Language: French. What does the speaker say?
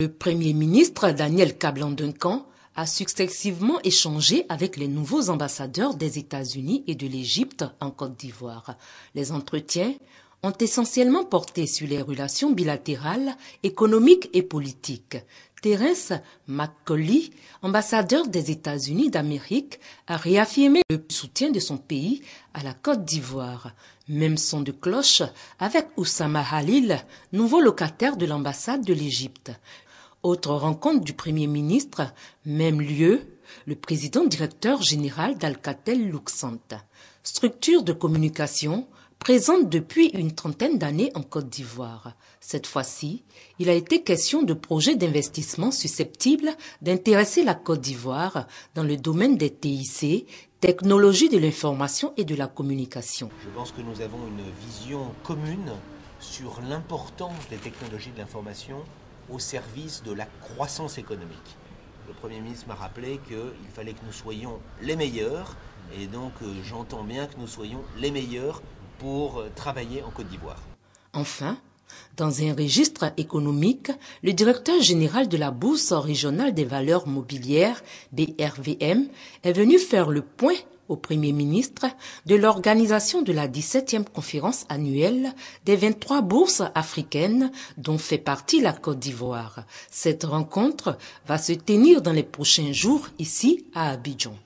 Le Premier ministre Daniel Cablan-Duncan a successivement échangé avec les nouveaux ambassadeurs des États-Unis et de l'Égypte en Côte d'Ivoire. Les entretiens ont essentiellement porté sur les relations bilatérales, économiques et politiques. Thérèse McCauley, ambassadeur des États-Unis d'Amérique, a réaffirmé le soutien de son pays à la Côte d'Ivoire. Même son de cloche avec Oussama Halil, nouveau locataire de l'ambassade de l'Égypte. Autre rencontre du Premier ministre, même lieu, le président directeur général d'Alcatel Luxante. Structure de communication, présente depuis une trentaine d'années en Côte d'Ivoire. Cette fois-ci, il a été question de projets d'investissement susceptibles d'intéresser la Côte d'Ivoire dans le domaine des TIC, technologies de l'information et de la communication. Je pense que nous avons une vision commune sur l'importance des technologies de l'information au service de la croissance économique. Le Premier ministre m'a rappelé qu'il fallait que nous soyons les meilleurs, et donc euh, j'entends bien que nous soyons les meilleurs pour euh, travailler en Côte d'Ivoire. Enfin, dans un registre économique, le directeur général de la Bourse régionale des valeurs mobilières, BRVM, est venu faire le point au Premier ministre de l'organisation de la 17e conférence annuelle des 23 bourses africaines dont fait partie la Côte d'Ivoire. Cette rencontre va se tenir dans les prochains jours ici à Abidjan.